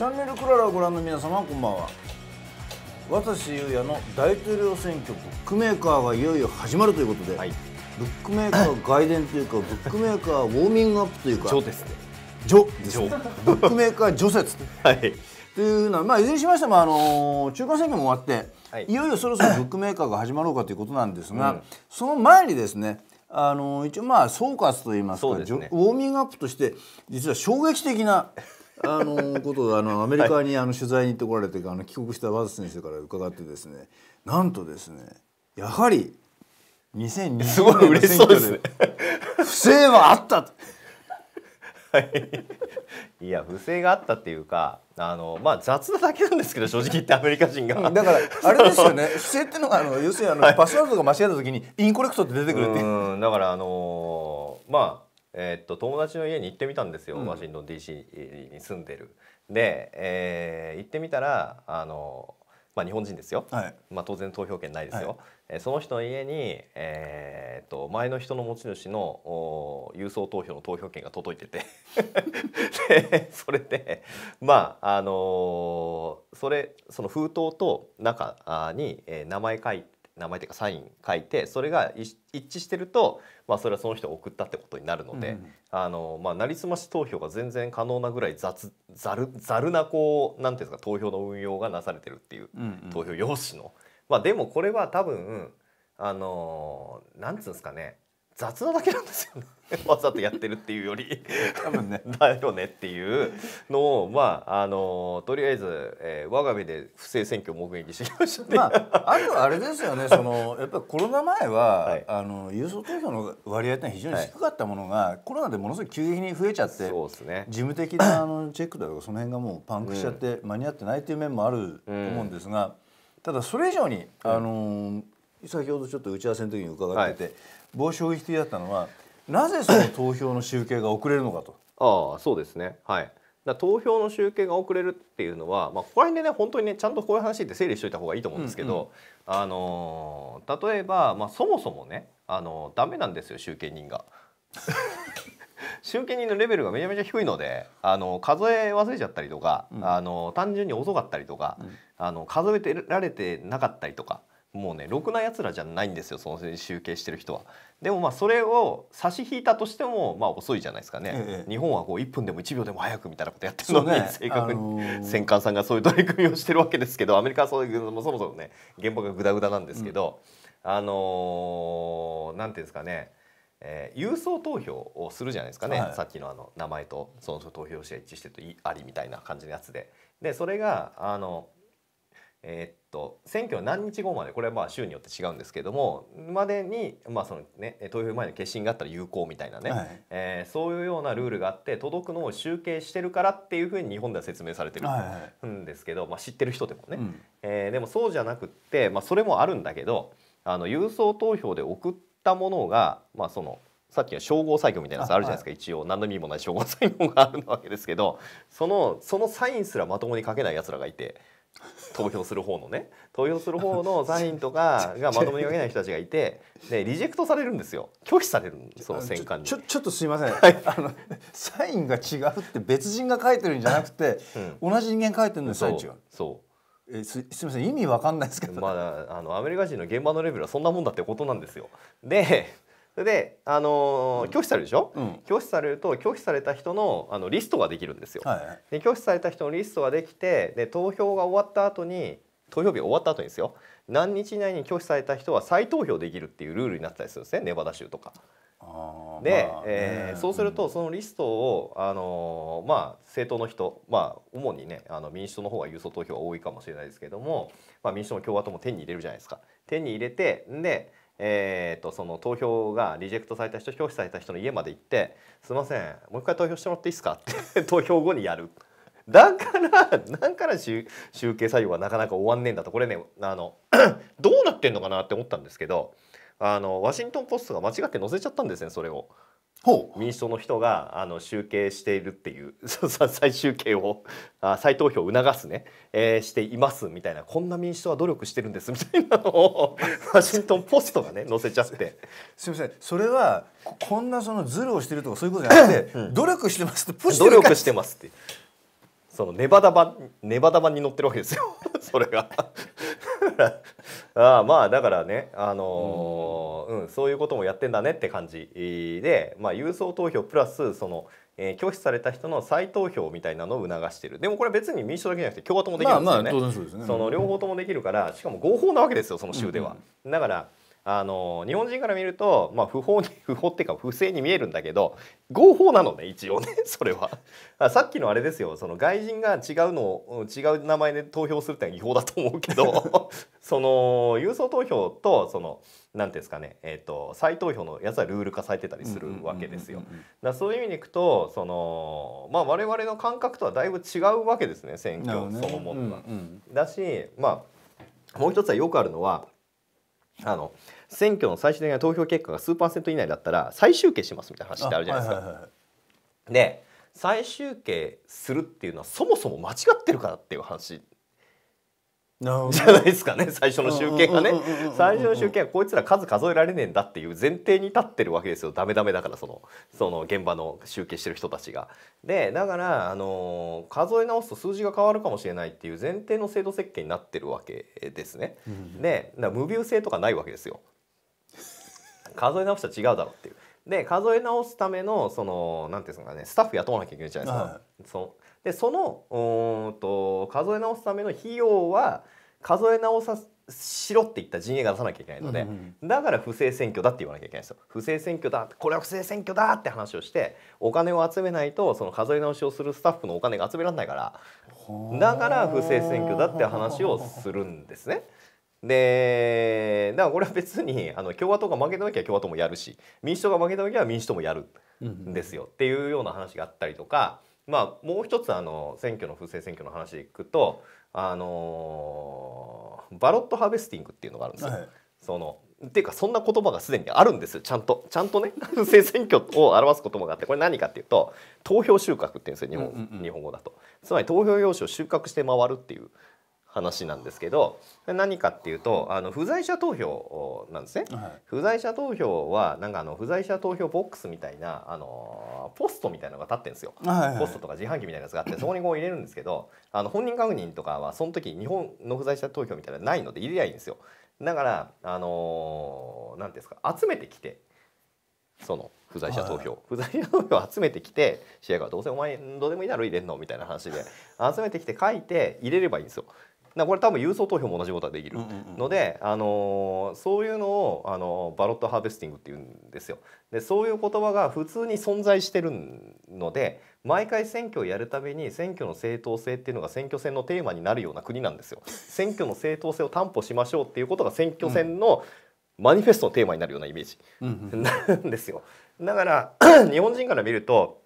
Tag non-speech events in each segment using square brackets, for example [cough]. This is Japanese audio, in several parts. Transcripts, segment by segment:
チャンネルクララをご覧の皆様こんばんは私ゆうやの大統領選挙ブックメーカーがいよいよ始まるということで、はい、ブックメーカー外伝というか [laughs] ブックメーカーウォーミングアップというか女ですねですねブックメーカー除雪はいというのは、まあ、いずれにしましても、あのー、中間選挙も終わって、はい、いよいよそろそろブックメーカーが始まろうかということなんですが、うん、その前にですねあのー、一応まあ総括といいますか、ね、ウォーミングアップとして実は衝撃的なあのことあのアメリカにあの取材に行ってこられて、あの帰国したワズ先生から伺ってですねなんとですねやはり2020年すごい嬉しです不正はあったと。い、や不正があったっていうかあのまあ雑なだけなんですけど正直言ってアメリカ人がだからあれですよね不正っていうのがあの要するにあの、はい、パスワードが間違えた時にインコレクトって出てくるっていうだからあのー、まあえー、っと友達の家に行ってみたんですよ、うん、ワシントン DC に住んでる。で、えー、行ってみたらあの、まあ、日本人ですよ、はい、まあ、当然投票権ないですよ、はい、えその人の家に、えー、っと前の人の持ち主のお郵送投票の投票権が届いてて [laughs] それでまああのー、それその封筒と中に、え名前書いて。名前というかサイン書いてそれが一致してると、まあ、それはその人が送ったってことになるので、うん、あのまあ、なりすまし投票が全然可能なぐらい雑ざるざるなこうなんていうんですか投票の運用がなされてるっていう、投票用紙の。まあ、でもこれは多分あのなんつうんですかね雑なだけなんですよね [laughs] わざとやってるっていうより多分ね [laughs] だよねっていうのをまああのとりあえず、えー、我が身で不正選挙目撃してきました、まあ、あとはあれですよねそのやっぱりコロナ前は、はい、あの郵送投票の割合って非常に低かったものが、はい、コロナでものすごい急激に増えちゃってそうですね事務的なあのチェックだとかその辺がもうパンクしちゃって、うん、間に合ってないっていう面もあると思うんですが、うん、ただそれ以上に、あのー、先ほどちょっと打ち合わせの時に伺ってて。防止を撃的だったのはなぜその投票の集計が遅れるのかと。ああそうですねはい投票の集計が遅れるっていうのは、まあ、ここら辺でね本当にねちゃんとこういう話って整理しといた方がいいと思うんですけど、うんうん、あのー、例えば、まあ、そもそもね、あのー、ダメなんですよ集計人が。[laughs] 集計人のレベルがめちゃめちゃ低いのであの数え忘れちゃったりとか、うん、あの単純に遅かったりとか、うん、あの数えてられてなかったりとかもうねろくなやつらじゃないんですよその集計してる人は。でもまあそれを差し引いたとしてもまあ遅いじゃないですかね、ええ、日本はこう1分でも1秒でも早くみたいなことやってるのに、正確に、戦艦さんがそういう取り組みをしてるわけですけどアメリカはそういうそもそもね現場がグダグダなんですけど、うん、あのー、なんていうんですかねえー、郵送投票をするじゃないですかね、はい、さっきのあの名前とその投票者が一致してとありみたいな感じのやつででそれがあのえー、っと選挙何日後までこれはまあ州によって違うんですけどもまでに、まあそのね、投票前の決心があったら有効みたいなね、はい、えー、そういうようなルールがあって届くのを集計してるからっていうふうに日本では説明されてるんですけど、はいはい、まあ、知ってる人でもね、うん、えー、でもそうじゃなくって、まあ、それもあるんだけどあの郵送投票で送ったものが、まあ、そのさっきの称号作業みたいなやつあるじゃないですか、はい、一応何の意味もない称号作業があるわけですけどそのそのサインすらまともに書けないやつらがいて。投票する方のね投票する方のサインとかがまともに書けない人たちがいてでリジェクトされるんですよ拒否されるその戦艦にちょちょっとすいません、はい、あのサインが違うって別人が書いてるんじゃなくて、うん、同じ人間書いてるんですよそうそうえすすみません意味わかんないですけど、まだあのアメリカ人の現場のレベルはそんなもんだってことなんですよ。でそれで、あのー、拒否されるでしょ、うん、拒否されると拒否された人のあのリストができるんですよ、はい、で拒否された人のリストができてで投票が終わった後に投票日終わった後にですよ何日以内に拒否された人は再投票できるっていうルールになってたりするんですねネバダ州とか。で、まあ、えー、そうするとそのリストを、あのー、まあ、政党の人、まあ、主にねあの民主党の方が郵送投票が多いかもしれないですけども、まあ、民主党も共和党も手に入れるじゃないですか手に入れてでえーと、その投票がリジェクトされた人表示された人の家まで行って「すいませんもう一回投票してもらっていいですか?」って投票後にやる。だから [laughs] だから集計作業がなかなか終わんねえんだとこれねあの [clears throat] どうなってんのかなって思ったんですけどあのワシントン・ポストが間違って載せちゃったんですねそれを。民主党の人があの集計しているっていう [laughs] 再集計をあ再投票を促すね、えー、していますみたいなこんな民主党は努力してるんですみたいなのを [laughs] ワシントン・ポストがね載せちゃってすみませんそれはこんなそのズルをしてるとかそういうことじゃなくて、うん、努力してますってプッシュ努力してますってそのネバダバネバダバに載ってるわけですよ [laughs] それが [laughs] あまあだからね、あのー、うん、うん、そういうこともやってんだねって感じで、まあ、郵送投票プラスその、えー、拒否された人の再投票みたいなのを促してるでもこれ別に民主党だけじゃなくて共和党もできるんですよねそね、の両方ともできるからしかも合法なわけですよその州では。うんうん、だからあの日本人から見ると、まあ、不法に [laughs] 不法っていうか不正に見えるんだけど合法なのね一応ね [laughs] それはさっきのあれですよその外人が違うのを違う名前で投票するってのは違法だと思うけど [laughs] その郵送投票とその何ていうんですかね、えーと、再投票のやつはルール化されてたりするわけですよ。だそういう意味でいくとその、まあ、我々の感覚とはだいぶ違うわけですね選挙そのものは、ねうんうん、だしまあもう一つはよくあるのは。あの選挙の最終的な投票結果が数パーセント以内だったら再集計しますみたいな話ってあるじゃないですか。はいはいはい、で再集計するっていうのはそもそも間違ってるからっていう話じゃないですかね最初の集計がね最初の集計はこいつら数数えられねえんだっていう前提に立ってるわけですよダメダメだからその [laughs] その現場の集計してる人たちが。でだからあの数え直すと数字が変わるかもしれないっていう前提の制度設計になってるわけですね。で無病性とかないわけですよ。数え直したら違うだろうっていう。で数え直すためのそのんていうんですかねスタッフ雇わなきゃいけないじゃないですか。はい、そでそのうんと数え直すための費用は数え直さしろって言った陣営が出さなきゃいけないので、うんうん、だから不正選挙だって言わなきゃいけないんですよ不正選挙だこれは不正選挙だって話をしてお金を集めないとその数え直しをするスタッフのお金が集められないからだから不正選挙だって話をするんですね。でだからこれは別にあの共和党が負けた時は共和党もやるし民主党が負けた時は民主党もやるんですよ、っていうような話があったりとか、まあ、もう一つあの選挙の不正選挙の話でいくと、あのー、バロットハーベスティングっていうのがあるんですよ。はい、そのっていうかそんな言葉がすでにあるんですよちゃんとちゃんとね不正選挙を表す言葉があってこれ何かっていうと投票収穫っていうんですよ日本,、日本語だとつまり投票用紙を収穫して回るっていう話なんですけど何かっていうとあの不在者投票なんですね、はい、不在者投票はなんかあの不在者投票ボックスみたいなあのポストみたいなのが立ってるんですよ、はいはい、ポストとか自販機みたいなやつがあってそこにこう入れるんですけどあの本人確認とかはその時日本の不在者投票みたいなのないので入れりゃいいんですよだからあの何、ー、ていうんですか集めてきてその不在者投票、はい、不在者投票を集めてきて試合がどうせお前どうでもいいだろ入れんのみたいな話で集めてきて書いて入れればいいんですよなこれ多分郵送投票も同じことができるので、あのそういうのをあのバロットハーベスティングって言うんですよ。でそういう言葉が普通に存在してるので毎回選挙をやるたびに選挙の正当性っていうのが選挙戦のテーマになるような国なんですよ。選挙の正当性を担保しましょうっていうことが選挙戦のマニフェストのテーマになるようなイメージなんですよ。だから [clears throat] 日本人から見ると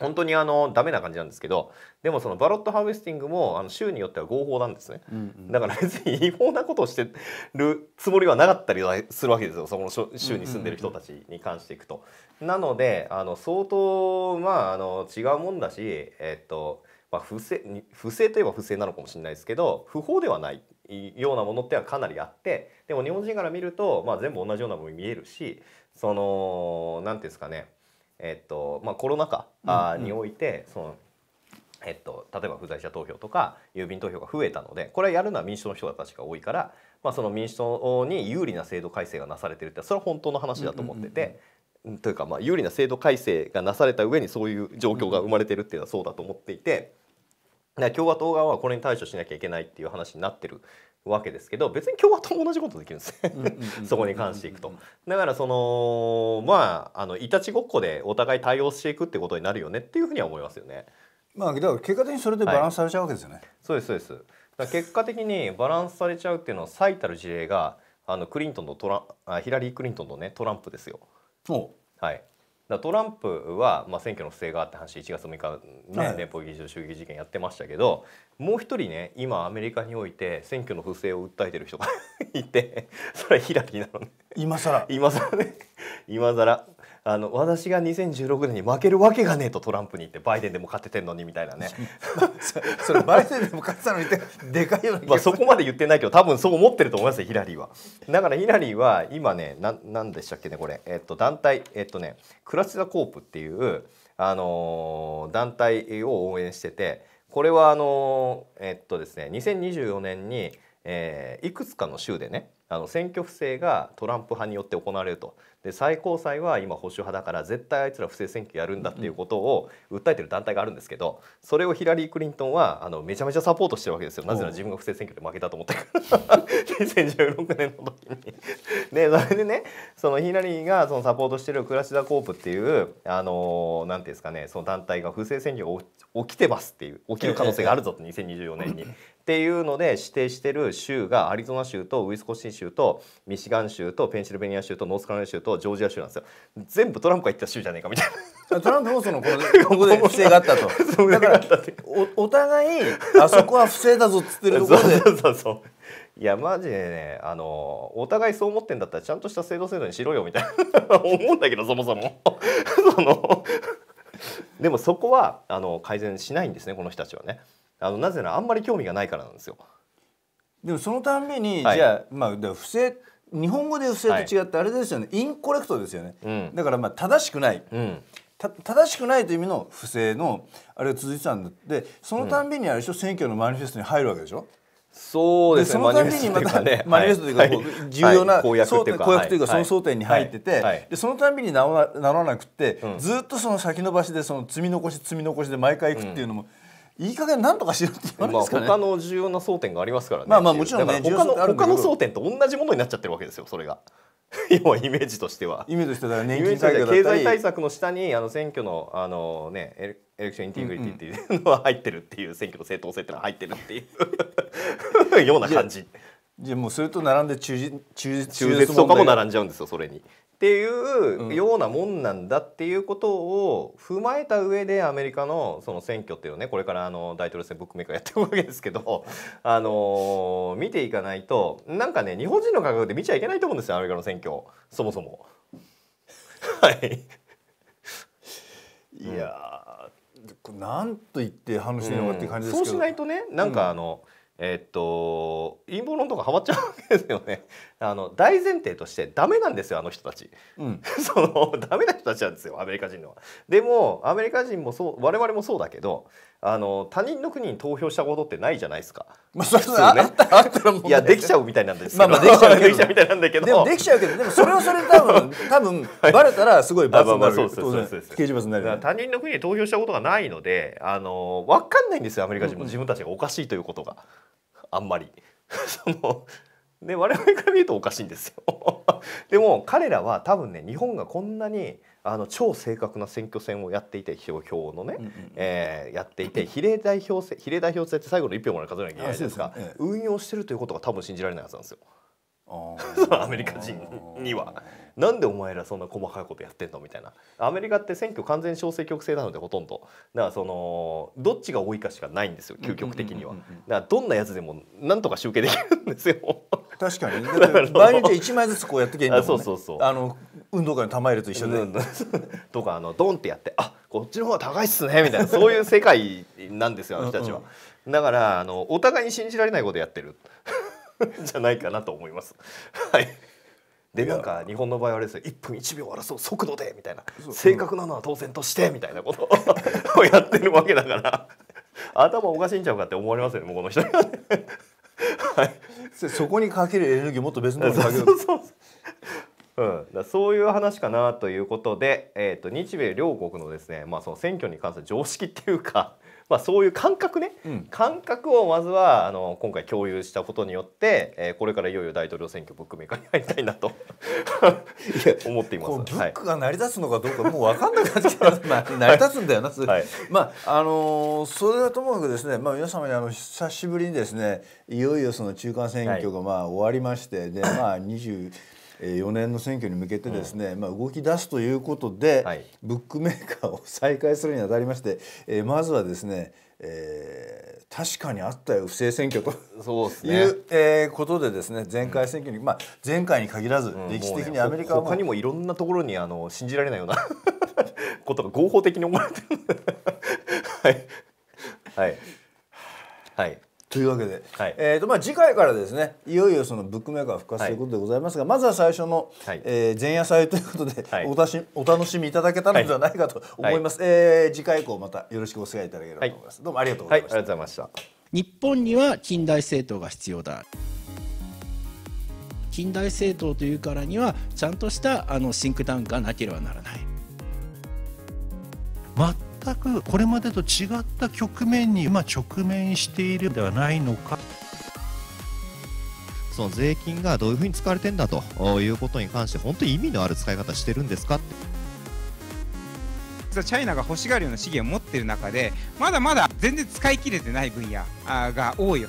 本当にあのダメな感じなんですけどでもそのバロットハーベスティングもあの州によっては合法なんですね、うんうん、だから別に違法なことをしてるつもりはなかったりするわけですよその州に住んでる人たちに関していくと。なのであの相当まああの違うもんだし、えっとまあ、不正不正といえば不正なのかもしれないですけど不法ではないようなものってはかなりあってでも日本人から見ると、まあ、全部同じようなものに見えるしその何ていうんですかねえっとまあ、コロナ禍において、そのえっと、例えば不在者投票とか郵便投票が増えたのでこれやるのは民主党の人たちが多いから、まあ、その民主党に有利な制度改正がなされてるってそれは本当の話だと思ってて。というかまあ有利な制度改正がなされた上にそういう状況が生まれてるっていうのはそうだと思っていて共和党側はこれに対処しなきゃいけないっていう話になってるわけですけど別に共和党も同じことできるんですねそこに関していくとだからそのまああのいたちごっこでお互い対応していくってことになるよねっていうふうには思いますよねまあだから結果的にそれでバランスされちゃうわけですよね、はい、そうですそうですだ結果的にバランスされちゃうっていうのは最たる事例があのクリントンとトランヒラリー・クリントンとねトランプですよはいだトランプは、まあ、選挙の不正があって話1月6日、ね、はい、連邦議事襲撃事件やってましたけどもう一人ね今アメリカにおいて選挙の不正を訴えてる人が [laughs] いてそれはヒラリーなのね今更今更ね [laughs] 今更あの私が2016年に負けるわけがねえとトランプに言ってバイデンでも勝ててんのにみたいなね [laughs] それバイデンでも勝てたのにってでかいようなまあそこまで言ってないけど多分そう思ってると思いますよヒラリーはだからヒラリーは今ねななんでしたっけねこれ、えっと、団体えっとねクラス・ザ・コープっていう、あのー、団体を応援しててこれはあのー、えっとですね2024年にえー、いくつかの州でねあの選挙不正がトランプ派によって行われるとで最高裁は今保守派だから絶対あいつら不正選挙やるんだっていうことを訴えてる団体があるんですけどそれをヒラリー・クリントンはあのめちゃめちゃサポートしてるわけですよなぜなら自分が不正選挙で負けたと思ったから2016年の時にでそれでねそのヒラリーがそのサポートしてるクラシダ・コープっていうあのなんていうんですかねその団体が不正選挙が起きてますっていう起きる可能性があるぞと2024年にっていうので指定してる州がアリゾナ州とウィスコシン州とミシガン州とペンシルベニア州とノースカロライナ州とジョージア州なんですよ全部トランプが行った州じゃねえかみたいなトランプもそのこ [laughs] ここで不正があったとだからおお互いあそこは不正だぞっつってるところで [laughs] そうそうそういやマジでねあのお互いそう思ってんだったらちゃんとした制度制度にしろよみたいな [laughs] 思うんだけどそもそもそのでもそこはあの改善しないんですねこの人たちはね。あのなぜならあんまり興味がないからなんですよ。でもそのたんびに、はい、じゃあまあ不正日本語で不正と違ってあれですよね、はい、インコレクトですよね、うん、だからまあ正しくない、うん、正しくないという意味の不正のあれが続いてたんでそのたんびにあれでしょ、うん、選挙のマニフェストに入るわけでしょそうですね。そのたびにまた、[laughs] マニフェストというか、重要な、はい、公約というか、公約というか、はい、その争点に入ってて、でそのたびにならなくて、ずっとその先延ばしでその積み残し積み残しで毎回いくっていうのも、うんいい加減なんとかしろって言わないすかね、まあ、他の重要な争点がありますからねまあまあもちろんね他の他の争点と同じものになっちゃってるわけですよそれが要は [laughs] イメージとしてはイメージとしては年金改革経済対策の下にあの選挙のあのねエレエレクションインティグリティっていうのは入ってるっていう、うんうん、選挙の正当性ってのは入ってるっていう [laughs] ような感じじゃもうそれと並んで中中中絶とかも並んじゃうんですよそれにっていうようなもんなんだっていうことを踏まえた上でアメリカのその選挙っていうのねこれからあの大統領選ブックメーカーやっていくわけですけど、[laughs] あの見ていかないとなんかね日本人の感覚で見ちゃいけないと思うんですよアメリカの選挙そもそも。[laughs] はい、いやー、なんと言って話してのかって感じですけど、うん、そうしないとねなんかあの、うんえっと陰謀論とかハマっちゃうわけですよね。[laughs] あの大前提としてダメなんですよあの人たち。うん、[laughs] そのダメな人たちなんですよアメリカ人のは。でもアメリカ人もそう我々もそうだけどあの他人の国に投票したことってないじゃないですか。まあそうですね。あったもいやできちゃうみたいなんですけど。まあまあできちゃうできちゃうみたいなんだけど。でもできちゃうけどでもそれはそれ多分 [laughs] 多分バレたらすごい罰になる。当然刑事罰になる。他人の国に投票したことがないのであのわかんないんですよアメリカ人も自分たちがおかしいということが。うんあんまり。[laughs] そので我々から見るとおかしいんですよ [laughs] でも彼らは多分ね日本がこんなにあの超正確な選挙戦をやっていて票票のね、うんうん、えー、やっていて比例代表制比例代表制って最後の1票まで数えなきゃいけないじゃないですか、ねええ、運用してるということが多分信じられないはずなんですよ。[laughs] アメリカ人には。なんでお前らそんな細かいことやってんのみたいなアメリカって選挙完全小選挙区制なのでほとんどだからそのどっちが多いかしかないんですよ究極的にはだからどんなやつでもなんとか集計できるんですよ確かに [laughs] だって毎日1枚ずつこうやってけんだん、そうそうそうあの運動会の玉入れと一緒で、うとかあのドンってやってあこっちの方が高いっすねみたいなそういう世界なんですよあの人たちは、うん、だからあのお互いに信じられないことやってる [laughs] じゃないかなと思いますはいでなんか日本の場合はあれですよ1分1秒争う速度でみたいな正確なのは当然としてみたいなことを [laughs] やってるわけだから頭おかしいんちゃうかって思われますよねもうこの人はい、そこにかけるエネルギーもっと別のとこにかけるそううん、だそういう話かなということで、えーと、日米両国のですね、まあ、その選挙に関する常識っていうか、まあ、そういう感覚ね、うん、感覚をまずはあの今回共有したことによって、えー、これからいよいよ大統領選挙僕ックメーカーに入りたいなと思っています。ブックが成り立つのかどうかもう分かんなくなってきた、[laughs] まあ、成り立つんだよな、はい、まああのー、それはともかくですね、まあ、皆様にあの久しぶりにですねいよいよその中間選挙がまあ終わりまして、はい、でまあ20 4年の選挙に向けてですね、うん、まあ、動き出すということで、はい、ブックメーカーを再開するにあたりまして、えー、まずはですねえー、確かにあったよ不正選挙とそうす、ね、いう、えー、ことでですね前回選挙に、うん、まあ、前回に限らず、うん、歴史的にアメリカは、ね、他にもいろんなところにあの信じられないような [laughs] ことが合法的に思われてるというわけで、はい、えーとまあ、次回からですねいよいよそのブックメーカー復活ということでございますが、はい、まずは最初の、はい、えー、前夜祭ということで、はい、おたしお楽しみいただけたのではないかと思います、はい、えー、次回以降またよろしくお世話いただければと思います、どうもありがとうございました、ありがとうございました日本には近代政党が必要だ近代政党というからにはちゃんとしたあのシンクタンクがなければならない全くこれまでと違った局面に今直面しているのではないのか。その税金がどういうふうに使われてんだということに関して本当に意味のある使い方してるんですかチャイナが欲しがるような資源を持ってる中でまだまだ全然使い切れてない分野が多いよ。